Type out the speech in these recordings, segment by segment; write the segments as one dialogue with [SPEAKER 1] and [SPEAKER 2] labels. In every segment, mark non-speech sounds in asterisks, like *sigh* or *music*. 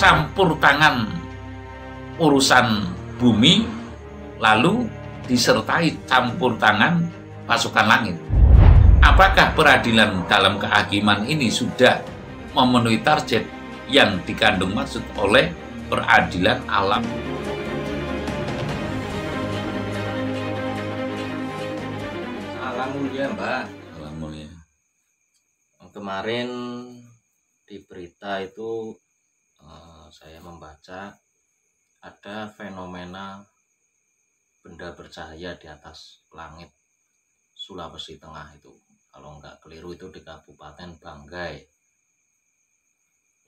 [SPEAKER 1] campur tangan urusan bumi lalu disertai campur tangan pasukan langit. Apakah peradilan dalam kehakiman ini sudah memenuhi target yang dikandung maksud oleh peradilan alam? Salam mulia, Mbak. Salam mulia. Kemarin di berita itu saya membaca ada fenomena benda bercahaya di atas langit Sulawesi Tengah itu kalau nggak keliru itu di Kabupaten Banggai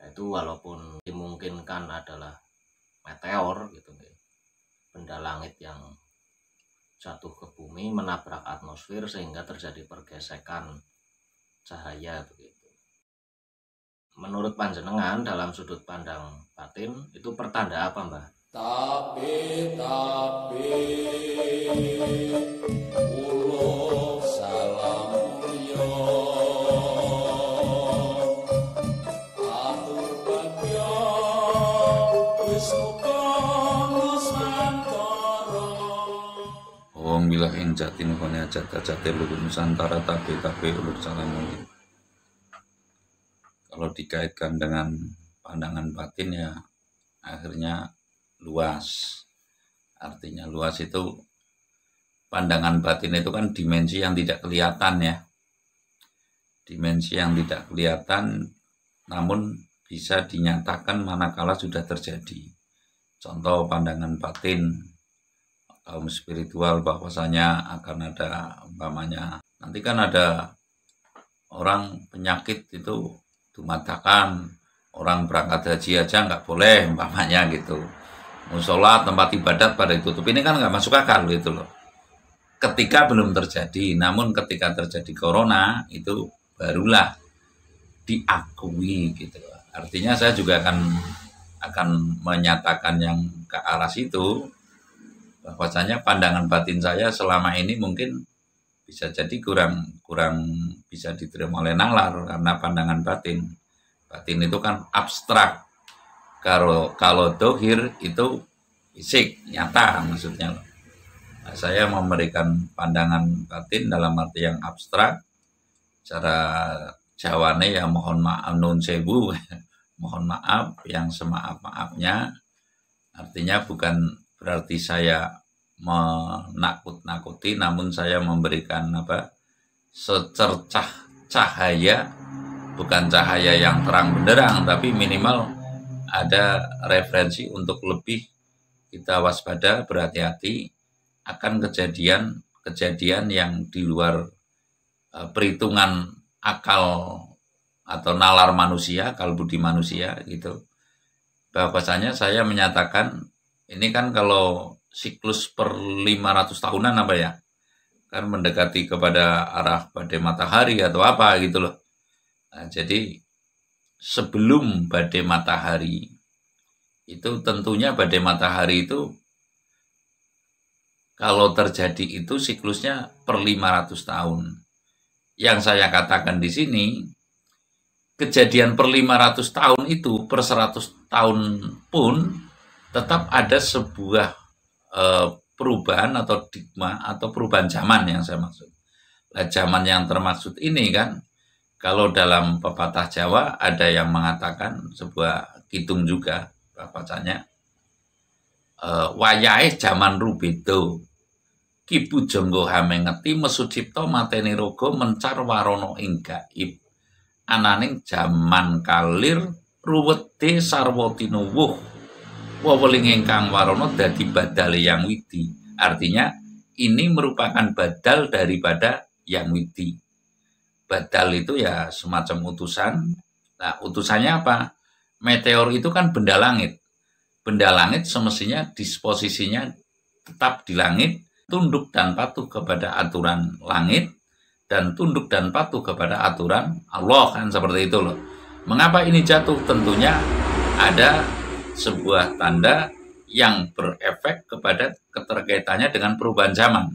[SPEAKER 1] itu walaupun dimungkinkan adalah meteor gitu benda langit yang jatuh ke bumi menabrak atmosfer sehingga terjadi pergesekan cahaya begitu menurut panjenengan dalam sudut pandang batin itu pertanda apa mbah? Tapi tapi ulo salam yo. ing jatin kone ajat ajate lugu Nusantara tapi tapi ulur salam dikaitkan dengan pandangan batin ya akhirnya luas. Artinya luas itu pandangan batin itu kan dimensi yang tidak kelihatan ya. Dimensi yang tidak kelihatan namun bisa dinyatakan manakala sudah terjadi. Contoh pandangan batin kaum spiritual bahwasanya akan ada umpamanya nanti kan ada orang penyakit itu dumatakan orang berangkat haji aja nggak boleh umpamanya gitu musola tempat ibadat pada ditutup ini kan nggak masuk akal gitu loh ketika belum terjadi namun ketika terjadi corona itu barulah diakui gitu loh. artinya saya juga akan akan menyatakan yang ke arah situ bahwasanya pandangan batin saya selama ini mungkin bisa jadi kurang kurang bisa diterima oleh nalar karena pandangan batin. Batin itu kan abstrak. Kalau kalau dohir itu fisik nyata maksudnya. Nah, saya memberikan pandangan batin dalam arti yang abstrak. Cara jawane ya mohon maaf nun sebu, *laughs* mohon maaf yang semaaf maafnya. Artinya bukan berarti saya menakut-nakuti namun saya memberikan apa secercah cahaya bukan cahaya yang terang benderang tapi minimal ada referensi untuk lebih kita waspada berhati-hati akan kejadian-kejadian yang di luar e, perhitungan akal atau nalar manusia, kalbu di manusia gitu. Bahwasanya saya menyatakan ini kan kalau siklus per 500 tahunan apa ya? Kan mendekati kepada arah badai matahari atau apa gitu loh. Nah, jadi sebelum badai matahari itu tentunya badai matahari itu kalau terjadi itu siklusnya per 500 tahun. Yang saya katakan di sini kejadian per 500 tahun itu per 100 tahun pun tetap ada sebuah Eh, perubahan atau digma atau perubahan zaman yang saya maksud. Nah, zaman yang termaksud ini kan kalau dalam pepatah Jawa ada yang mengatakan sebuah kitung juga bacanya e, eh, wayahe zaman rubedo kipu jenggo hamengeti mesu cipto mateni rogo mencar warono ing gaib ananing zaman kalir ruwete sarwo tinuwuh weweling ingkang warono dadi badal yang widi. Artinya ini merupakan badal daripada yang widi. Badal itu ya semacam utusan. Nah, utusannya apa? Meteor itu kan benda langit. Benda langit semestinya disposisinya tetap di langit, tunduk dan patuh kepada aturan langit, dan tunduk dan patuh kepada aturan Allah kan seperti itu loh. Mengapa ini jatuh? Tentunya ada sebuah tanda yang berefek kepada keterkaitannya dengan perubahan zaman.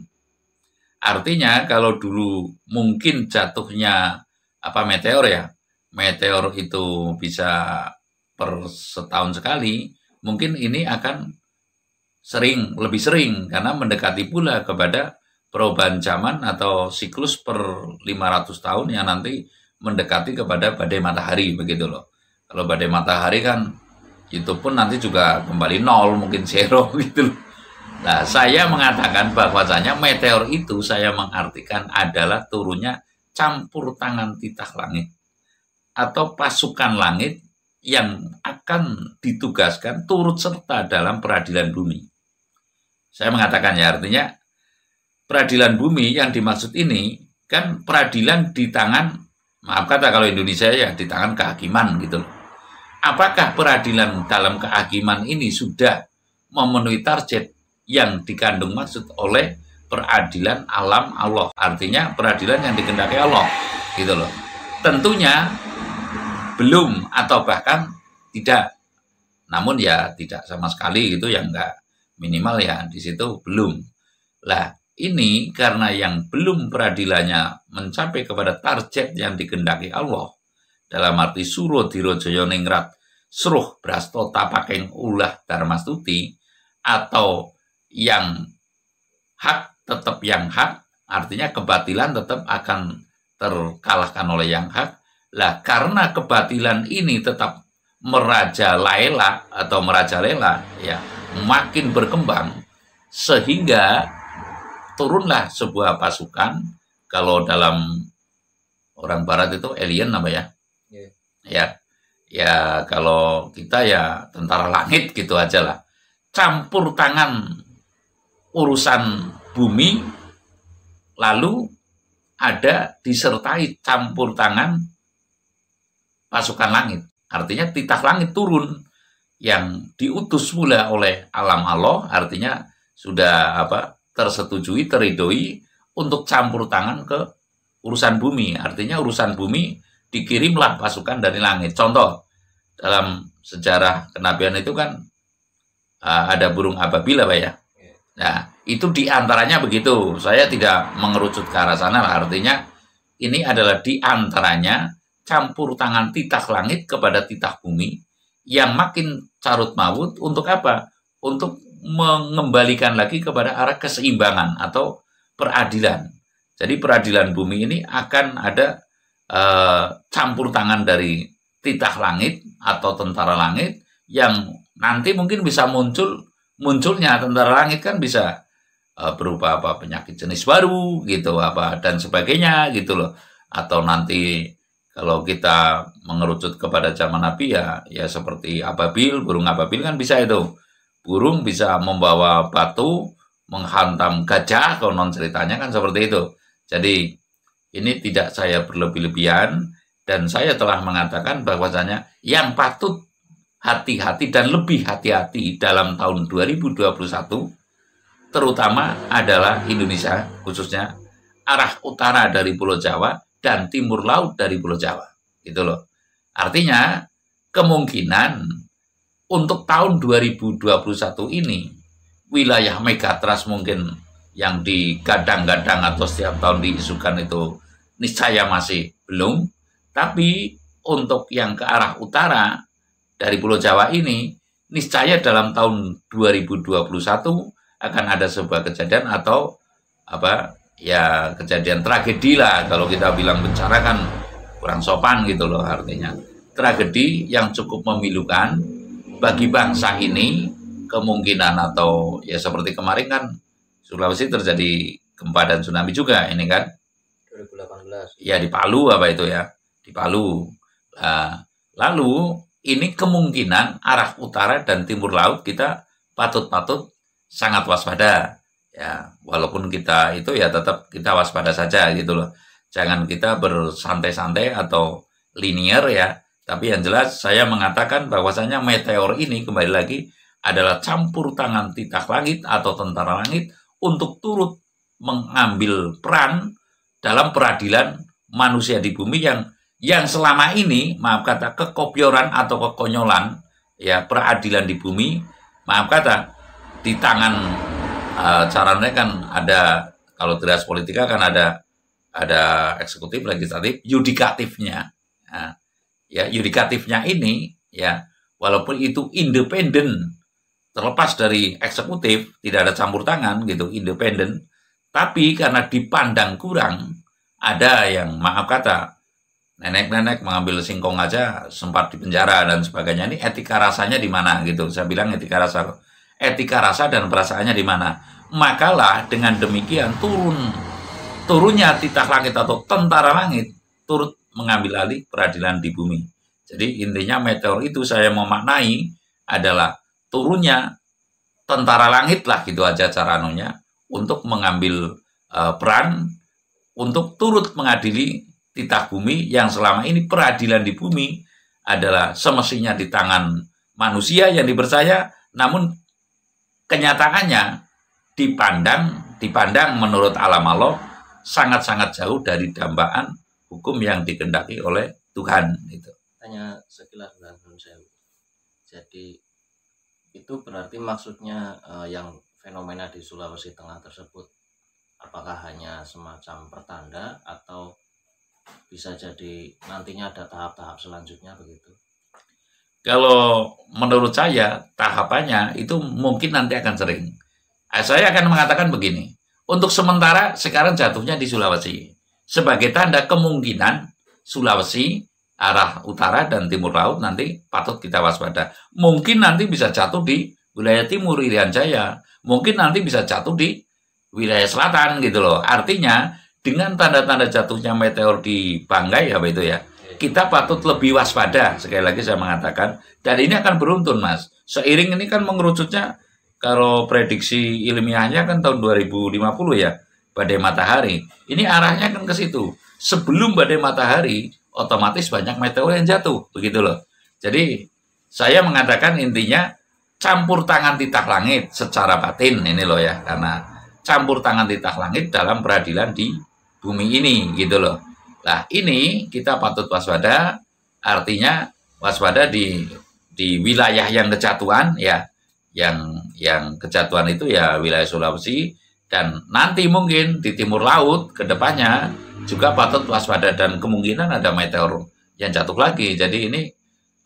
[SPEAKER 1] Artinya kalau dulu mungkin jatuhnya apa meteor ya, meteor itu bisa per setahun sekali, mungkin ini akan sering, lebih sering karena mendekati pula kepada perubahan zaman atau siklus per 500 tahun yang nanti mendekati kepada badai matahari begitu loh. Kalau badai matahari kan itu pun nanti juga kembali nol mungkin zero *laughs* gitu loh. Nah, saya mengatakan bahwasanya meteor itu saya mengartikan adalah turunnya campur tangan titah langit atau pasukan langit yang akan ditugaskan turut serta dalam peradilan bumi. Saya mengatakan ya artinya peradilan bumi yang dimaksud ini kan peradilan di tangan maaf kata kalau Indonesia ya di tangan kehakiman gitu loh apakah peradilan dalam kehakiman ini sudah memenuhi target yang dikandung maksud oleh peradilan alam Allah artinya peradilan yang dikendaki Allah gitu loh tentunya belum atau bahkan tidak namun ya tidak sama sekali itu yang enggak minimal ya di situ belum lah ini karena yang belum peradilannya mencapai kepada target yang dikendaki Allah dalam arti suro dirojoyo ningrat suruh brasto tapakeng ulah darmastuti atau yang hak tetap yang hak artinya kebatilan tetap akan terkalahkan oleh yang hak lah karena kebatilan ini tetap meraja Laila atau meraja Lela ya makin berkembang sehingga turunlah sebuah pasukan kalau dalam orang barat itu alien apa ya Yeah. Ya, ya kalau kita ya tentara langit gitu aja lah. Campur tangan urusan bumi, lalu ada disertai campur tangan pasukan langit. Artinya titah langit turun yang diutus pula oleh alam Allah, artinya sudah apa tersetujui, teridoi untuk campur tangan ke urusan bumi. Artinya urusan bumi dikirimlah pasukan dari langit. Contoh dalam sejarah kenabian itu kan uh, ada burung ababila, pak ya. Iya. Nah itu diantaranya begitu. Saya tidak mengerucut ke arah sana. Artinya ini adalah diantaranya campur tangan titah langit kepada titah bumi yang makin carut maut untuk apa? Untuk mengembalikan lagi kepada arah keseimbangan atau peradilan. Jadi peradilan bumi ini akan ada uh, campur tangan dari titah langit atau tentara langit yang nanti mungkin bisa muncul munculnya tentara langit kan bisa uh, berupa apa penyakit jenis baru gitu apa dan sebagainya gitu loh atau nanti kalau kita mengerucut kepada zaman Nabi ya ya seperti ababil burung ababil kan bisa itu burung bisa membawa batu menghantam gajah konon ceritanya kan seperti itu jadi ini tidak saya berlebih-lebihan dan saya telah mengatakan bahwasanya yang patut hati-hati dan lebih hati-hati dalam tahun 2021 terutama adalah Indonesia khususnya arah utara dari Pulau Jawa dan timur laut dari Pulau Jawa. Gitu loh. Artinya kemungkinan untuk tahun 2021 ini wilayah megatrust mungkin yang digadang-gadang atau setiap tahun diisukan itu niscaya masih belum tapi untuk yang ke arah utara dari Pulau Jawa ini, niscaya dalam tahun 2021 akan ada sebuah kejadian atau apa ya kejadian tragedi lah kalau kita bilang bencana kan kurang sopan gitu loh artinya tragedi yang cukup memilukan bagi bangsa ini kemungkinan atau ya seperti kemarin kan Sulawesi terjadi gempa dan tsunami juga ini kan 2018 ya di Palu apa itu ya di Palu. Nah, lalu ini kemungkinan arah utara dan timur laut kita patut-patut sangat waspada. Ya, walaupun kita itu ya tetap kita waspada saja gitu loh. Jangan kita bersantai-santai atau linear ya. Tapi yang jelas saya mengatakan bahwasanya meteor ini kembali lagi adalah campur tangan titah langit atau tentara langit untuk turut mengambil peran dalam peradilan manusia di bumi yang yang selama ini maaf kata kekopioran atau kekonyolan ya peradilan di bumi maaf kata di tangan uh, eh, caranya kan ada kalau teras politika kan ada ada eksekutif legislatif yudikatifnya ya, ya yudikatifnya ini ya walaupun itu independen terlepas dari eksekutif tidak ada campur tangan gitu independen tapi karena dipandang kurang ada yang maaf kata nenek-nenek mengambil singkong aja sempat dipenjara dan sebagainya. Ini etika rasanya di mana gitu. Saya bilang etika rasa etika rasa dan perasaannya di mana. Makalah dengan demikian turun turunnya titah langit atau tentara langit turut mengambil alih peradilan di bumi. Jadi intinya meteor itu saya memaknai adalah turunnya tentara langit lah gitu aja caranya untuk mengambil uh, peran untuk turut mengadili titah bumi yang selama ini peradilan di bumi adalah semestinya di tangan manusia yang dipercaya, namun kenyataannya dipandang dipandang menurut alam Allah sangat-sangat jauh dari dambaan hukum yang dikendaki oleh Tuhan itu. Hanya sekilas dan saya. Jadi itu berarti maksudnya uh, yang fenomena di Sulawesi Tengah tersebut apakah hanya semacam pertanda atau bisa jadi nantinya ada tahap-tahap selanjutnya begitu? Kalau menurut saya tahapannya itu mungkin nanti akan sering. Eh, saya akan mengatakan begini, untuk sementara sekarang jatuhnya di Sulawesi. Sebagai tanda kemungkinan Sulawesi arah utara dan timur laut nanti patut kita waspada. Mungkin nanti bisa jatuh di wilayah timur Irian Jaya, mungkin nanti bisa jatuh di wilayah selatan gitu loh. Artinya dengan tanda-tanda jatuhnya meteor di Banggai apa ya, itu ya, kita patut lebih waspada. Sekali lagi saya mengatakan, dan ini akan beruntun mas. Seiring ini kan mengerucutnya, kalau prediksi ilmiahnya kan tahun 2050 ya, badai matahari. Ini arahnya kan ke situ. Sebelum badai matahari, otomatis banyak meteor yang jatuh, begitu loh. Jadi saya mengatakan intinya campur tangan titah langit secara batin ini loh ya, karena campur tangan titah langit dalam peradilan di bumi ini gitu loh. Nah ini kita patut waspada, artinya waspada di di wilayah yang kejatuhan ya, yang yang kejatuhan itu ya wilayah Sulawesi dan nanti mungkin di timur laut kedepannya juga patut waspada dan kemungkinan ada meteor yang jatuh lagi. Jadi ini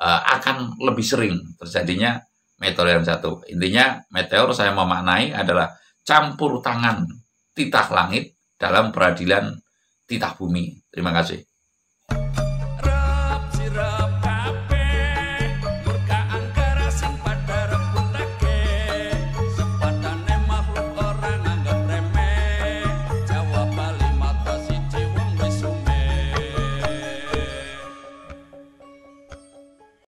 [SPEAKER 1] uh, akan lebih sering terjadinya meteor yang jatuh. Intinya meteor saya memaknai adalah campur tangan titah langit dalam peradilan titah bumi. Terima kasih.